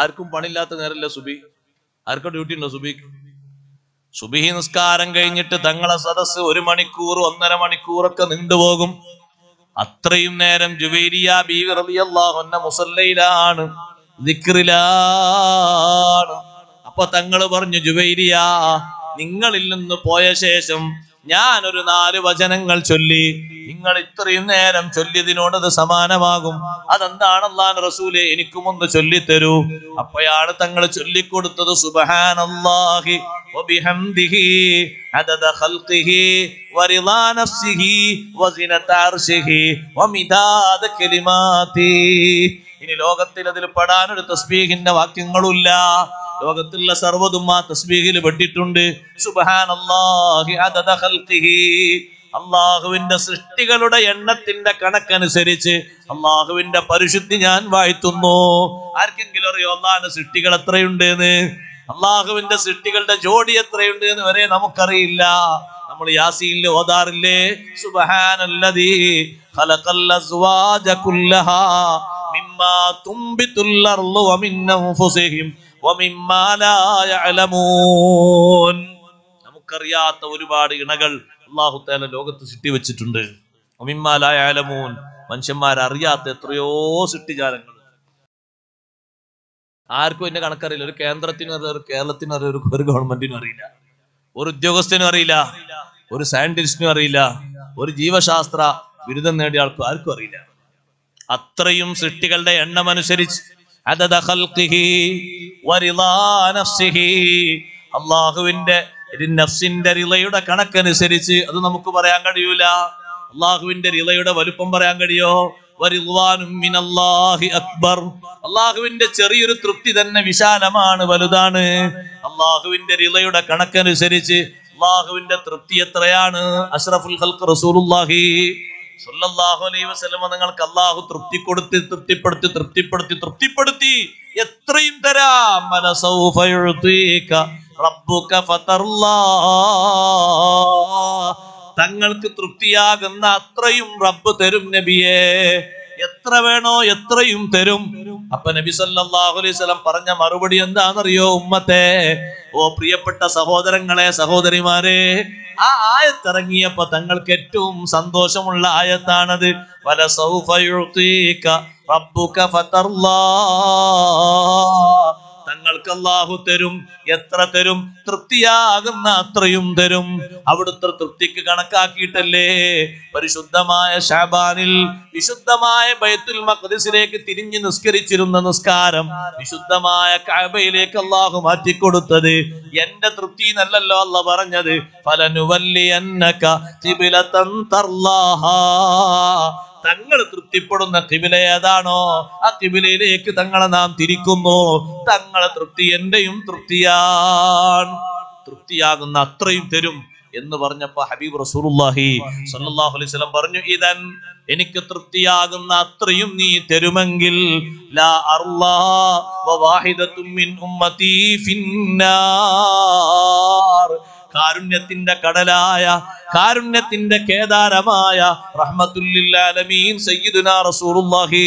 ആർക്കും പണില്ലാത്ത നേരല്ല സുബി ആർക്കും ഡ്യൂട്ടി ഉണ്ടോ സുബി സുബിഹി നിസ്കാരം കഴിഞ്ഞിട്ട് തങ്ങളെ സദസ് ഒരു മണിക്കൂർ ഒന്നര മണിക്കൂറൊക്കെ നീണ്ടുപോകും അത്രയും നേരം ജുവേരിയ ബീവിറിയാഹുന്ന മുസല്ലയിലാണ് അപ്പൊ തങ്ങള് പറഞ്ഞു ജുവേരിയ നിങ്ങളിൽ നിന്ന് പോയ ശേഷം ഞാൻ ഒരു നാല് വചനങ്ങൾ ചൊല്ലി നിങ്ങൾ ഇത്രയും നേരം ചൊല്ലിയതിനോട് അത് സമാനമാകും അതെന്താണ് അള്ളാൻ റസൂലെ എനിക്കുമൊന്ന് ചൊല്ലിത്തരൂ അപ്പയാണ് തങ്ങൾ ചൊല്ലിക്കൊടുത്തത് സുബഹാനല്ലാഹി عدد خلقه ورضا نفسه وزنة عرشه ومداد كلماته ഇനി ലോകത്തിൽ അതിൽ പെടാനൊരു തസ്ബീഹിന്റെ വാക്യങ്ങളുമില്ല ലോകത്തുള്ള സർവ്വതും ആ തസ്ബീഹിൽ പെട്ടിട്ടുണ്ട് അള്ളാഹുവിന്റെ സൃഷ്ടികളുടെ എണ്ണത്തിന്റെ കണക്കനുസരിച്ച് അള്ളാഹുവിന്റെ പരിശുദ്ധി ഞാൻ വാഴ്ത്തുന്നു ആർക്കെങ്കിലും അറിയോ അള്ളാഹിന്റെ സൃഷ്ടികൾ എത്രയുണ്ട് എന്ന് അള്ളാഹുവിന്റെ സൃഷ്ടികളുടെ ജോഡി എത്രയുണ്ട് എന്ന് വരെ നമുക്കറിയില്ല നമ്മൾ യാസീനിൽ ഓതാറില്ലേ സുബഹാനല്ലതീ ഖലഖൽ അസ്വാജ നമുക്കറിയാത്ത ഒരുപാട് ഇണകൾ അള്ളാഹു താല ലോകത്ത് സിട്ടി വെച്ചിട്ടുണ്ട് ഒമിമ്മാലായ അലമൂൻ മനുഷ്യന്മാരറിയാത്ത എത്രയോ സിട്ടിജാലങ്ങൾ ആർക്കും എന്നെ കണക്കറിയില്ല ഒരു കേന്ദ്രത്തിനും അറിയില്ല ഒരു കേരളത്തിനും അറിയില്ല ഒരു ഗവൺമെന്റിനും അറിയില്ല ഒരു ഉദ്യോഗസ്ഥനും അറിയില്ല ഒരു സയന്റിസ്റ്റിനും അറിയില്ല ഒരു ജീവശാസ്ത്ര ബിരുദം നേടിയ ആൾക്കും ആർക്കും അറിയില്ല അത്രയും സൃഷ്ടികളുടെ എണ്ണമനുസരിച്ച് അനുസരിച്ച് അതത ഖൽഖിഹി വരിലാ നഫ്സിഹി അള്ളാഹുവിന്റെ നഫ്സിൻ്റെ റിലയുടെ കണക്കനുസരിച്ച് അത് നമുക്ക് പറയാൻ കഴിയൂല അള്ളാഹുവിന്റെ റിലയുടെ വലുപ്പം പറയാൻ കഴിയോ അക്ബർ അള്ളാഹുവിന്റെ ചെറിയൊരു തൃപ്തി തന്നെ വിശാലമാണ് വലുതാണ് അള്ളാഹുവിന്റെ റിലയുടെ കണക്കനുസരിച്ച് അള്ളാഹുവിന്റെ തൃപ്തി എത്രയാണ് അഷ്റഫുൽ ഖൽഖ് റസൂലുള്ളാഹി നിങ്ങൾക്ക് അള്ളാഹു തൃപ്തി കൊടുത്ത് തൃപ്തിപ്പെടുത്തി തൃപ്തിപ്പെടുത്തി തൃപ്തിപ്പെടുത്തി എത്രയും തരാം തങ്ങൾക്ക് തൃപ്തിയാകുന്ന അത്രയും റബ്ബ് തരും നബിയേ എത്ര വേണോ എത്രയും തരും അപ്പൊ നബി സല്ലല്ലാഹു അലൈഹി വസല്ലം പറഞ്ഞ മറുപടി എന്താണെന്നറിയോ ഉമ്മത്തെ ഓ പ്രിയപ്പെട്ട സഹോദരങ്ങളെ സഹോദരിമാരെ ആ ആയത്തിറങ്ങിയപ്പോ തങ്ങൾക്ക് ഏറ്റവും സന്തോഷമുള്ള ആയത്താണത് പല സൗഫ റബ്ബുക ഞങ്ങൾക്ക് അള്ളാഹു തരും എത്ര തരും തൃപ്തിയാകുന്ന അത്രയും തരും അവിടുത്തെ തൃപ്തിക്ക് കണക്കാക്കിയിട്ടല്ലേ പരിശുദ്ധമായ ശഅബാനിൽ വിശുദ്ധമായ ബൈത്തുൽ മഖ്ദിസിലേക്ക് തിരിഞ്ഞു നിസ്കരിച്ചിരുന്ന നിസ്കാരം വിശുദ്ധമായ കഅബയിലേക്ക് അള്ളാഹു മാറ്റിക്കൊടുത്തത് എന്റെ തൃപ്തി എന്നല്ലല്ലോ അല്ല പറഞ്ഞത് ഫലനുവല്ലി അന്നക തർലാഹ തങ്ങൾ തൃപ്തിപ്പെടുന്ന കിബില ഏതാണോ ആ കിബിലയിലേക്ക് തങ്ങളെ നാം തിരിക്കുന്നു തങ്ങളെ തൃപ്തി എന്റെയും തൃപ്തിയാണ് തൃപ്തിയാകുന്ന അത്രയും തരും എന്ന് പറഞ്ഞപ്പോ ഹബീബ് റസൂലുല്ലാഹി സല്ലല്ലാഹു അലൈഹി വസല്ലം പറഞ്ഞു ഇതൻ എനിക്ക് തൃപ്തിയാകുന്ന അത്രയും നീ തരുമെങ്കിൽ ലാ അർലാ വ മിൻ ഉമ്മതി ഫിന്നാർ കാരുണ്യത്തിന്റെ കടലായ കാരുണ്യത്തിന്റെ കേദാരമായ റഹ്മത്തുല്ലാലമീൻ സയ്യിദുന റസൂലുള്ളാഹി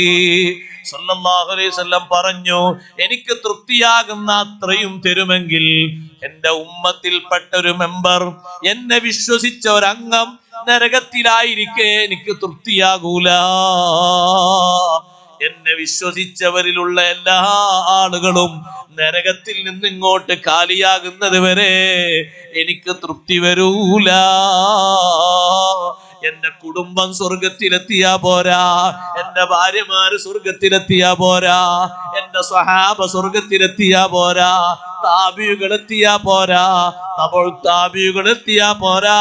അലൈഹി വസല്ലം പറഞ്ഞു എനിക്ക് തൃപ്തിയാകുന്ന അത്രയും തരുമെങ്കിൽ എന്റെ ഉമ്മത്തിൽപ്പെട്ട ഒരു മെമ്പർ എന്നെ വിശ്വസിച്ച ഒരംഗം നരകത്തിലായിരിക്കെ എനിക്ക് തൃപ്തിയാകൂല എന്നെ വിശ്വസിച്ചവരിലുള്ള എല്ലാ ആളുകളും നരകത്തിൽ നിന്ന് ഇങ്ങോട്ട് കാലിയാകുന്നത് വരെ എനിക്ക് തൃപ്തി വരൂല എന്റെ കുടുംബം സ്വർഗത്തിലെത്തിയാ പോരാ എന്റെ ഭാര്യമാര് സ്വർഗത്തിലെത്തിയാ പോരാ എന്റെ സഹാബ സ്വർഗത്തിലെത്തിയാ പോരാ എത്തിയാ പോരാ തപോൾ എത്തിയാ പോരാ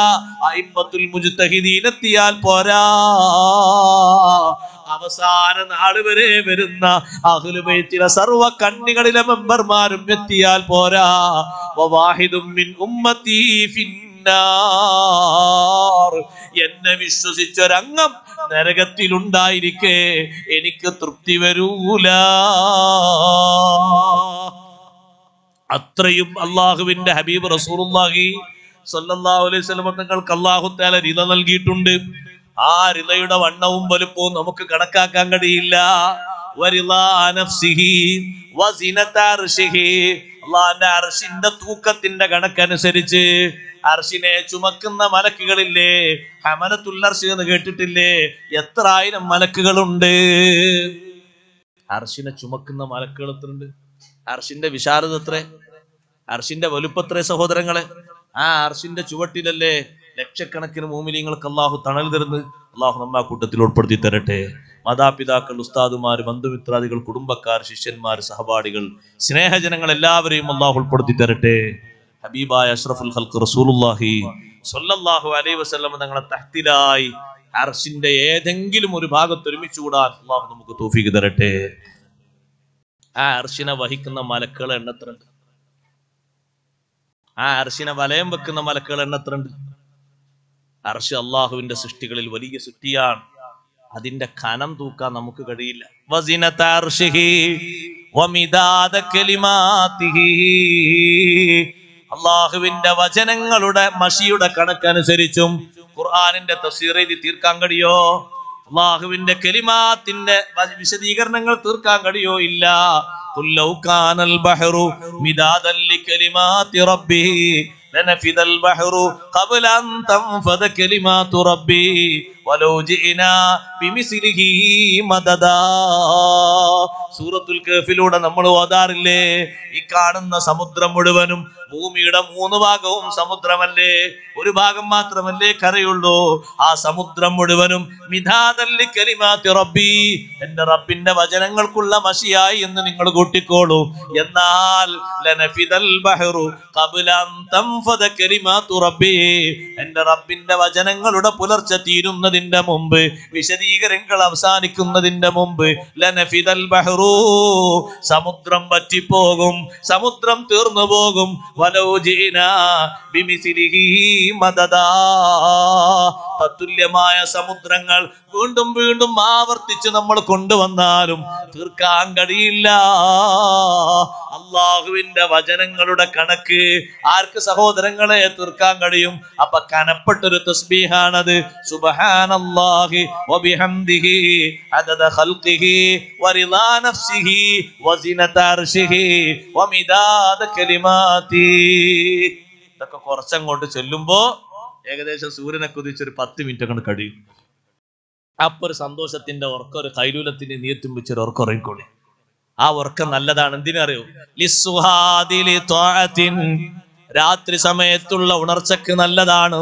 മുജുത്തഹിദീൻ എത്തിയാൽ പോരാ അവസാന നാള് വരെ വരുന്ന അഹുലുബൈത്തിലെ സർവ കണ്ണികളിലെ മെമ്പർമാരും എത്തിയാൽ പോരാ മിൻ ഉമ്മത്തി എന്നെ വിശ്വസിച്ചൊരംഗം നരകത്തിലുണ്ടായിരിക്കെ എനിക്ക് തൃപ്തി വരൂല അത്രയും അള്ളാഹുവിന്റെ ഹബീബ് റസൂറുല്ലാഹി സല്ലാഹു അലൈഹി സ്വലം തങ്ങൾക്ക് അള്ളാഹു താല രീത നൽകിയിട്ടുണ്ട് ആ റിലയുടെ വണ്ണവും വലുപ്പവും നമുക്ക് കണക്കാക്കാൻ കഴിയില്ല അർഷിന്റെ തൂക്കത്തിന്റെ കണക്കനുസരിച്ച് അർഷിനെ ചുമക്കുന്ന മലക്കുകളില്ലേ ഹമനത്തുല്ലർഷി എന്ന് കേട്ടിട്ടില്ലേ എത്ര ആയിരം മലക്കുകളുണ്ട് അർഷിനെ ചുമക്കുന്ന മലക്കുകൾ എത്രയുണ്ട് അർഷിന്റെ വിശാലത എത്ര അർഷിന്റെ വലുപ്പത്രേ സഹോദരങ്ങളെ ആ അർഷിന്റെ ചുവട്ടിലല്ലേ ലക്ഷക്കണക്കിന് മോമിനിയങ്ങൾക്ക് അള്ളാഹു തണൽ തരുന്നു അള്ളാഹു നമ്മ കൂട്ടത്തിൽ ഉൾപ്പെടുത്തി തരട്ടെ മാതാപിതാക്കൾ ഉസ്താദുമാർ ബന്ധുമിത്രാദികൾ കുടുംബക്കാർ ശിഷ്യന്മാർ സഹപാഠികൾ സ്നേഹജനങ്ങൾ എല്ലാവരെയും അള്ളാഹു ഉൾപ്പെടുത്തി തരട്ടെ ഹബീബായ അഷ്റഫുൽ ഹൽക്ക് റസൂലുല്ലാഹി സൊല്ലാഹു അലൈ വസ്ലം തങ്ങളെ തഹ്തിലായി അർഷിന്റെ ഏതെങ്കിലും ഒരു ഭാഗത്ത് കൂടാൻ അള്ളാഹു നമുക്ക് തോഫിക്ക് തരട്ടെ ആ അർഷിനെ വഹിക്കുന്ന മലക്കുകൾ എണ്ണത്രണ്ട് ആ അർഷിനെ വലയം വെക്കുന്ന മലക്കുകൾ എണ്ണത്രണ്ട് അർഷ അള്ളാഹുവിന്റെ സൃഷ്ടികളിൽ വലിയ സൃഷ്ടിയാണ് അതിന്റെ കനം തൂക്കാൻ നമുക്ക് കഴിയില്ല അള്ളാഹുവിന്റെ വചനങ്ങളുടെ മഷിയുടെ കണക്കനുസരിച്ചും ഖുർആാനിന്റെ തഫ്സീർ എഴുതി തീർക്കാൻ കഴിയോ അള്ളാഹുവിന്റെ കലിമാത്തിന്റെ വിശദീകരണങ്ങൾ തീർക്കാൻ കഴിയോ ഇല്ല കുല്ലൗ കാനൽ ബഹറു മിദാദല്ലി കലിമാതി റബ്ബി لنفد البحر قبل أن تنفذ كلمات ربي സൂറത്തുൽ കേഫിലൂടെ നമ്മൾ ഓതാറില്ലേ ഈ കാണുന്ന സമുദ്രം മുഴുവനും ഭൂമിയുടെ മൂന്ന് ഭാഗവും സമുദ്രമല്ലേ ഒരു ഭാഗം മാത്രമല്ലേ കരയുള്ളൂ ആ സമുദ്രം മുഴുവനും മിഥാതല്ലി കലിമാത്തി റബ്ബി എന്റെ റബ്ബിന്റെ വചനങ്ങൾക്കുള്ള മഷിയായി എന്ന് നിങ്ങൾ കൂട്ടിക്കോളൂ എന്നാൽ ലനഫിദൽ ബഹറു തംഫദ റബ്ബി എന്റെ റബ്ബിന്റെ വചനങ്ങളുടെ പുലർച്ചെ തീരുന്നത് അവസാനിക്കുന്നതിന്റെ മുമ്പ് വിശദീകരങ്ങൾ അവസാനിക്കുന്നതിന്റെ മുമ്പ് ലനഫിദൽ ബഹ്റൂ സമുദ്രം പറ്റിപ്പോകും സമുദ്രം തീർന്നു പോകും തത്തുല്യമായ സമുദ്രങ്ങൾ വീണ്ടും വീണ്ടും ആവർത്തിച്ച് നമ്മൾ കൊണ്ടുവന്നാലും തീർക്കാൻ കഴിയില്ല അള്ളാഹുവിന്റെ വചനങ്ങളുടെ കണക്ക് ആർക്ക് സഹോദരങ്ങളെ തീർക്കാൻ കഴിയും അപ്പൊ കനപ്പെട്ടൊരു തസ്ബീഹാണത് സുബഹാ سبحان الله وبحمده عدد خلقه ورضا نفسه وزنة عرشه ومداد كلماته ഇതൊക്കെ കുറച്ചങ്ങോട്ട് ചൊല്ലുമ്പോ ഏകദേശം സൂര്യനെ കുതിച്ച് ഒരു പത്ത് മിനിറ്റ് അങ്ങോട്ട് കഴിയും അപ്പൊ ഒരു സന്തോഷത്തിന്റെ ഉറക്കം ഒരു കൈലൂലത്തിന്റെ നീയത്തും വെച്ചൊരു ഉറക്കം ഉറങ്ങിക്കോളി ആ ഉറക്കം നല്ലതാണ് എന്തിനറിയോ ലിസുഹാദിലി രാത്രി സമയത്തുള്ള ഉണർച്ചക്ക് നല്ലതാണ്